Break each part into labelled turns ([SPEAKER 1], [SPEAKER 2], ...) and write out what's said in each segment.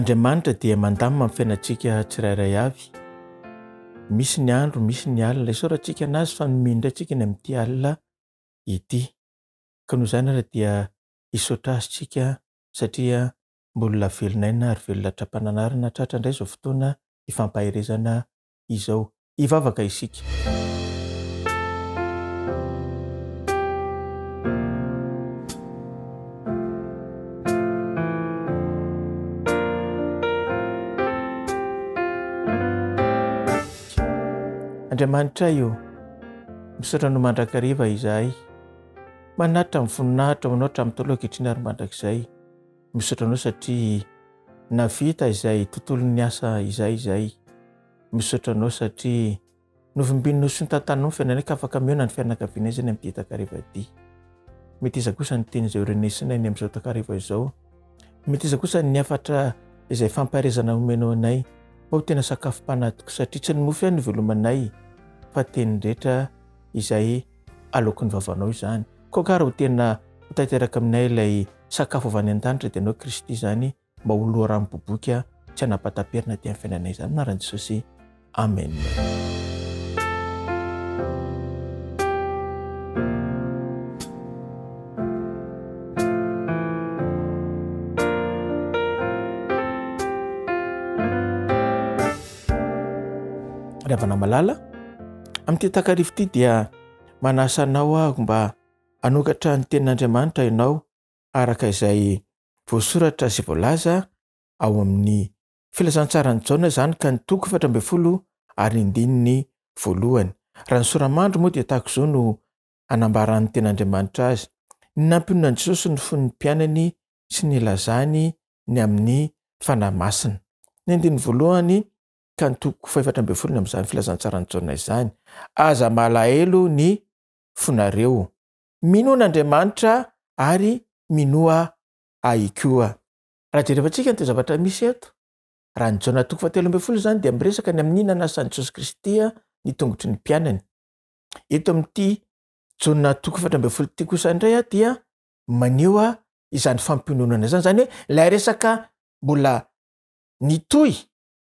[SPEAKER 1] andriamanitra dia mandamyma mifiainantsika tsirairay avy misy ny andro misy ny alina isaora ntsika anazy fa nomino indray ntsika ny amin'nity alina ity ka noho zany araha dia hisaotra azy tsika satria mbolana velonaina ary velona trapananarina tratra indray zao fotoana hifampahirezana izao hivavaka isika andriamanitra io misotra no mandrakariva izahay manatitra mivoninahitra natra taloetrina mandrakzayisorao sataitazay tontolonaszazayisonao sarvmbinsonytantannao fiananay k afaknayzany mo mety iza kosa ny afatra izay famparezana homenao anay mba ho tena sakafo mpanatiko satria tsy nymofy any ny volomanay fa tenyrehetra izay aleokany vavanao zany ko karaha ho tena htaiteraka aminay lay sakafo vyany an-tanitra dinao kristy zany mba ho loa raha nibobokya tsy hanapataperina ty min'ny fiainanay zany na rahany jesosy amen rehavana malala ami'ty taka rivo ty dia manasa anao aho mba anokatra ny tenin'andriamanitra nao akay oasoratrayfilasaanynyk okoraaanoaen nnampinonanjesosy ny fonny piainany sy ny lany ny amin'y fanamasina ny andinny voalohany ny toko fahefatra ambe folony ami'zany filazantsarany jôna izany aza mala elo ny foreasikante zavara misy eo nytoko fatelo ambe folo zany de miresaka ny ami'n'inanasany jesosy kristy notoko eatra abefolotkoaay izany fampinonana zany zany hoe lay resaka mbola ny toy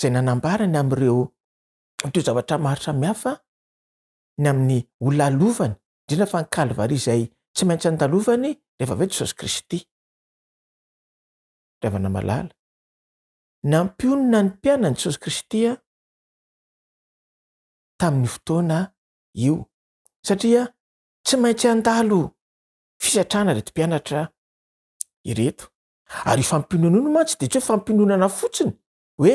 [SPEAKER 1] zay nanambarany am'ireo teo zavatra maari tramihafa ny amin'ny olalovany indrindra fa nikalvarya zay tsy maintsy andalovany rehefa aveo jesosy kristy
[SPEAKER 2] ravana malala ny ampionona ny mpianany jesosy kristya tamin'ny fotoana io satria tsy maintsy andalo fisatraana reto mpianatra
[SPEAKER 1] ireto ary o fampinona io no mantsy de tsy oe fampinonana fotsiny hoe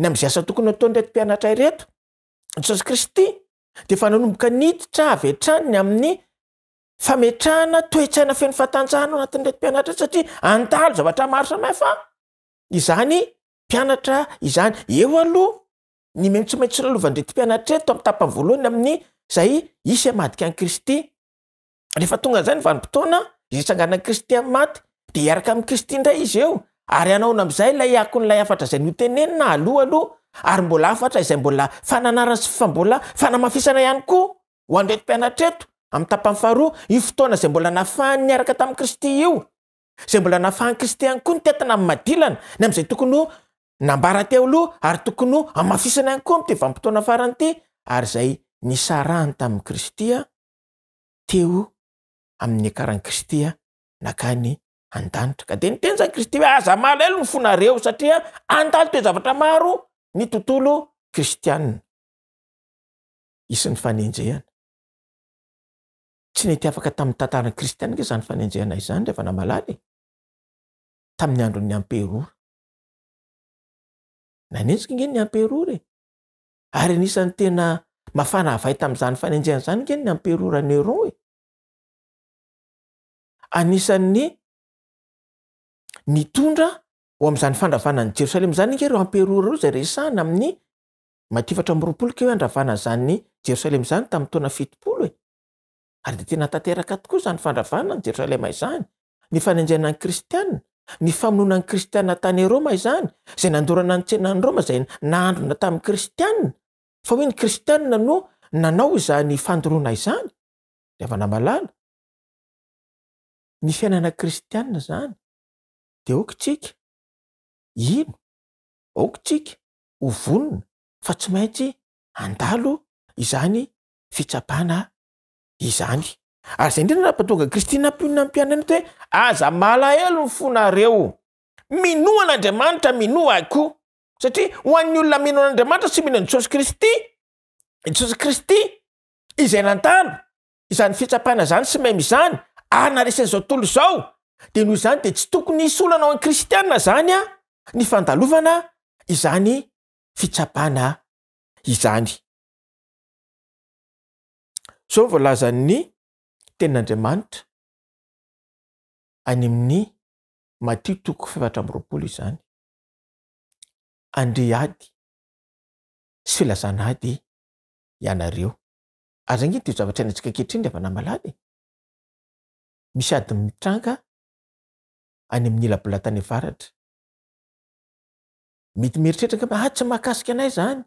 [SPEAKER 1] nyamz asa tokony tonretimpianatray reto jesôsy kristydefa nanomboka niitra avetranny amin'ny fametrahnatoetaina feo atananatretanatray satrazavatraoa izany pianatra izany eo alo ny m tsy mainsyrlovanretipianatrre tapavoalohany aminyzay isy adika kristyeeftongazay vimotoana iz isanganay kristy amymaty de iaraka ay kristy nray izy eo ary ianao ono am'izay la ako nylay afatra zay notenenina aloha aloa ary mbola afatra zay mbola fananaransy fambolaaaasana ayko andretym-ianatreto am tapanfaro i fotoana zay mbola nafahanniaraka tamy kristy bonaaayptoanafaranty aryzay nisarahny tamny kristya teo amiy akarany kristya nakany andanitra ka de nitenzany kristy
[SPEAKER 2] hoe aza mala elo ny fonareo satria andanta hoe zavatra maro ny tontolo kristianna isn'ny fanenjehana tsy nety afaka tamin'ny tantarany kristiann e zany fanenjehna znyee tami'ny androny amperora nanenjika nge ny ampearora ary e. anisan'ny tena mafanavay tam'zany fanenjehana zany nge ny amperoraneron anisan'ny E. ny tondra o am'zany fandravanany jerosalema zany ngeramprattokoa
[SPEAKER 1] zany fandravanany jerosalemaizany ny fanenjenan'y kristianna ny famononany kristianna tany roma zany zay nandorana ny tsenany roma zay naandrona tamin'ny kristianna fa hoe ny kristianna no nanao zany fadoronzay
[SPEAKER 2] de okitsika ino oktsika hovonona fa tsy maintsy andalo izany fitsapana izany
[SPEAKER 1] ary zay ndrina rahampatoga kristy nampionina mpiana ny to hoe aza mala elo ny fonareo minoan'andriamanitra minoa ai koa satria ho an'ny olona minoan'andriamanitra tsy mihina any jesosy kristy jesosy kristy izay nantala izany fitsapana zany sy maiy mizany arnaresan'izao totolo zao de noho zany de tsy tokony solanao an'ny
[SPEAKER 2] kristianna zany a ny fandalovana izany fitsapana izany sao nyvoalazan'ny tenin'andriamanitra any amin'ny matio toko fivatra am'roapolo izany andre ady tsy filazana ady ianareo ary zangy y deo zavatra enantsika kehitrin re avanamalaly e. misy adinitranga any ami'ny ilabolantany varatra mety meritretrakaha ah, tsy mahakasiknay zanyn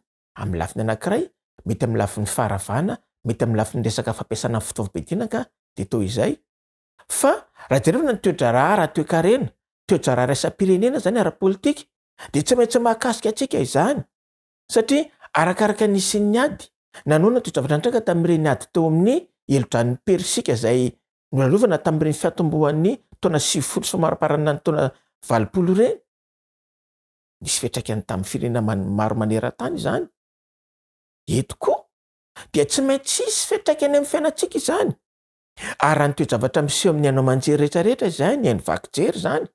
[SPEAKER 1] trraea rasapirenena zany aapôlitika de tsy maintsy makasika atsika izany satria arakraka nisy ny ady nanona toeavatra nraka tami''ireny ady to amin'ny eloranerka zay llovana tam'reny fiatomboan'ny sy aay tyeetny zanyetoko dia tsy maintsy isy fitraikany aminy fiainantsika izany ary rahny toejavatra miseo ami'ny inao anjeryreetrarehetra zay ny ino vakjery zany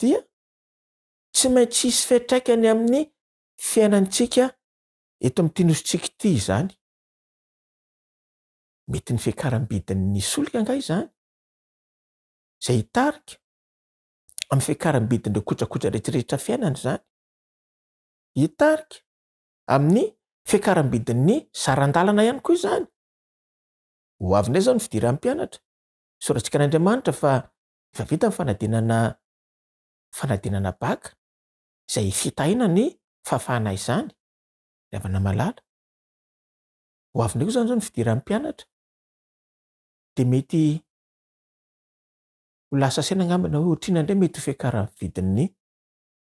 [SPEAKER 2] dia tsy maintsy isy fitraikany amin'ny fiainantsika eto am' tynosotsika ty zany mety ny fikaram-bidinny solika angahy zany zay itarika amn'ny fikarambidin kojakora retrirehetra fiainany zany
[SPEAKER 1] itarika amin'ny fikaram-bidinny zaran-dalana ihany koa zany ho avinay zao ny fidiranypianatra sorantsika an'andriamanitra fa ifavita
[SPEAKER 2] aaaafanadinana baka zay fitahina ny fahafahnayzanyvnay koa zany zao ny fidirany mpianatra de mety ho lasasaina agnambina ho triana ndre mety hfehkarahvidinny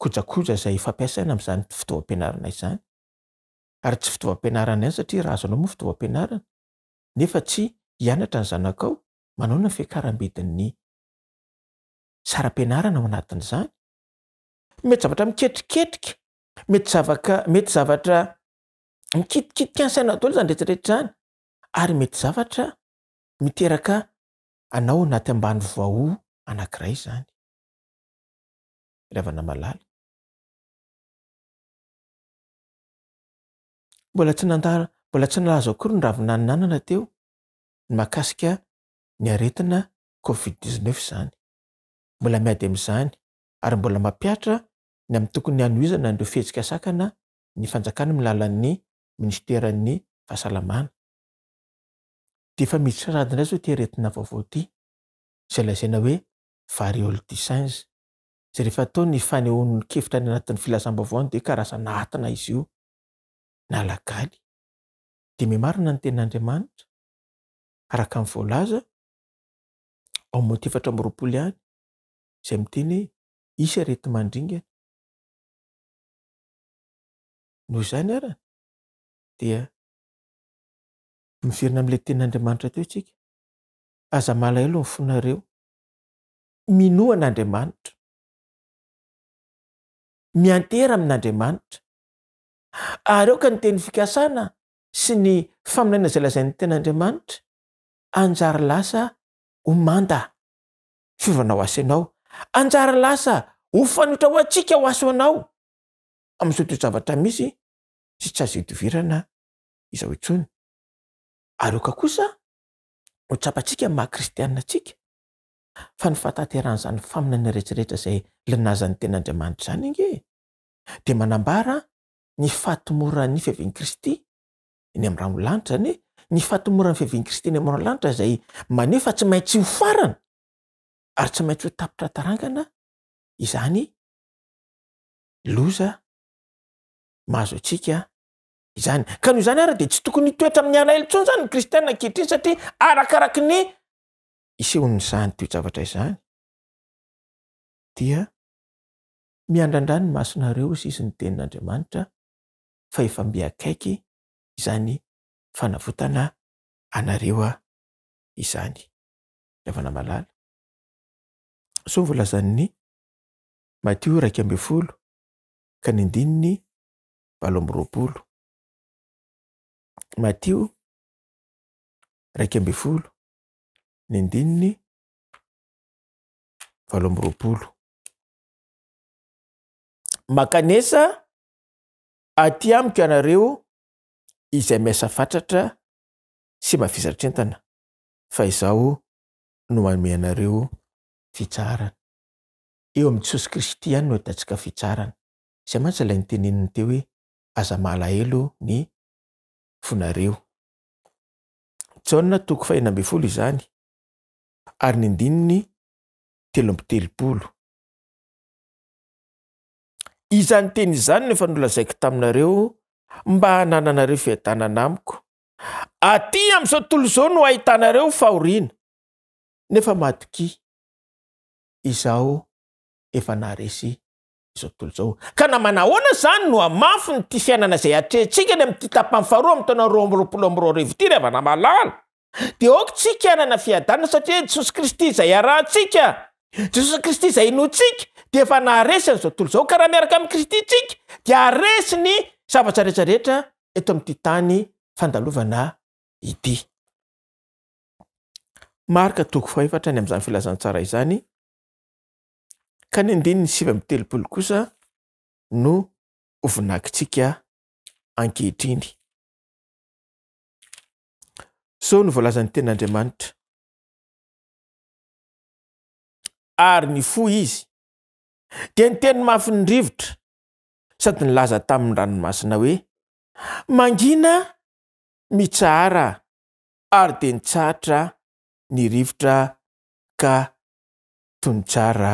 [SPEAKER 1] koyyanefa tsy hianatra nyzaakao manaona yfehkarahambidinny sarapianarana aanatin'zany mety zavatra miketriketrika mety zavaka mety zavatra mikitikitika anysaina tolo zany retiretra zany ary mety
[SPEAKER 2] zavatra miteraka anao anaty ambany vaho anankiray zany rhavana malala mbola tsy nana mbola tsy nalazo akory nyraravinanynanana teo ny makasika ny aretina covid-dixneuf zany
[SPEAKER 1] mbola miady ami'zany ary mbola mampiatra ny amin'ny tokony anoizana ndreo fihetsika sakana ny fanjakana miylalan'ny ministeran'ny fahasalamana de efa misy saradindrazy zo tiaretina vaovao ty zay lazaina hoe variole dusinge zay rehefa atao ny fanehon'ny kefitra any anatin'ny filazam-bavao ny de karazana hatina
[SPEAKER 2] izy io na lagaly de mea marina ny ten'andriamanitra araka min' voalaza aomotiefatra myroapolo any izay miteny hoe isy reti mandringana noho izany ara dia mivirina am'lay ten'andriamanitra teo ntsika aza malahelo ny fonareo minoan'andriamanitra miantera amin'n'andriamanitra
[SPEAKER 1] ary eo ka ny teny fikasana sy ny faminaina zaylazain'ny ten'andriamanitra anjary lasa ho manda fiovana o asinao anjary lasa hofanotra ho antsika ho aso anao amn'y so too zavatra
[SPEAKER 2] misy tsy tsy azedivirana izao intsony ary eo ka kosa ho tsapantsika ny maha kristianinatsika fa ny fatateran'izany
[SPEAKER 1] famina ny retsiretra zay linazan'ny tenaandriamanitra zany ingy de manambara ny fahatomorany fihaviany kristy eny ami' ran lanitra zany hoe ny fahatomoran'ny fiaviany
[SPEAKER 2] kristy ny am' rahno lanitra zay maneofa tsy maintsy hofarana ary tsy maintsy ho tapitra tarangana izany loza mahazo atsika izany ka noho izany araha de tsy tokony toetra amin'ny ana elontsoiny zany ny kristianna nkehitriny satria arakaraky ny
[SPEAKER 1] isehon'ny zany tozavatra izany
[SPEAKER 2] dia miandrandra ny masonareo izy izy ny tenin'andriamanitra fa efa mbiakaiky izany fanavotana anareo a izany ravana malala sao y volazany'ny matio raika amby folo ka ny indini ny balo amby roapolo matio raika ambiy folo ny ndininy valohambyroapolo makanesa aty amiko ianareo izay miasa fatatra sy
[SPEAKER 1] mahafizatrentana fa izaho no aome anareo fitsarana
[SPEAKER 2] eo amin'ny jesosy kristy iany no datsika fitsarana zay mantsy ilay ny tenenina teo hoe aza malahelo ny fonareo jauna toko fahina ambyn folo izany ary ny ndininy teloambitelopolo izany tenyizany noefa nolazaiky
[SPEAKER 1] taminareo mba hanananareo fiatana naamiko aty am'izao ttolo zao no ahitanareo fahorina nefa matoky izaho efa naaresy zao totolo zao ka na manahoana zany no amafy ny ty fiainana zay atretsikany amy ty tapfaroa my taonaromroplororvty rehvanamalala de oko tsy kiainana fiadanna satriaho jesosy kristy zay arahatsika jesosy kristy zay noo tsika de efa naaresy an'izao totolo izao ka raha miaraka am'ny kristy tsika de aresi ny zavatsaretrarehetra etoamtyt
[SPEAKER 2] kany andiny ny siva mbtelopolo kosa no ovinakitsika ankehitriny sao no voalazany tenaandriamanitra ary ny foa izy de ny teny mafy ny rivotra sady ny laza tamin'ny
[SPEAKER 1] ranomasina hoe mangina mitsahara ary de nitsahatra ny rivotra ka tonytsara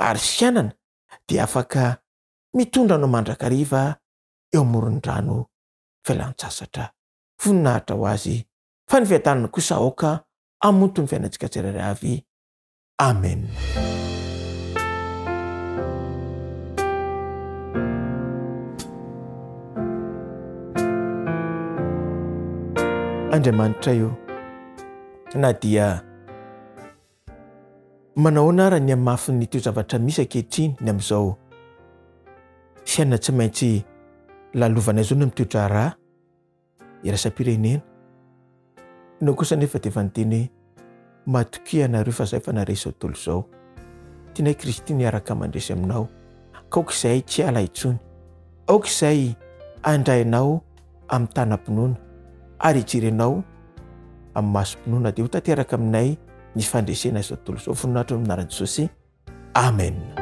[SPEAKER 1] ary syanana dia afaka mitondra anao mandrakariva eo amorony rano fialan--tsasatra voninahitra ho azy fa nifiatanana kosa aoka amontony fiainatsika tserarhavy amen andriamanitra eo na dia manao ana raha ny am mafiny teo zavatra misy akehitriny ny am'izao syainina tsy maintsy lalovanay zao no miteo draraa irasam-pirenena nao kosa nefa deefanytenyhomatokanareofa za fanaeyzao ttoloaotnay kristy ny araka mandresy aminao kokaizay tsy alaintsony aoka izay andrainao ami'ny tanampinoana ary ijerenao amiy maso mpinoina de hotanteraka aminay ny fandreisena zao tontolo sao fonatra hoe minaran sosy amen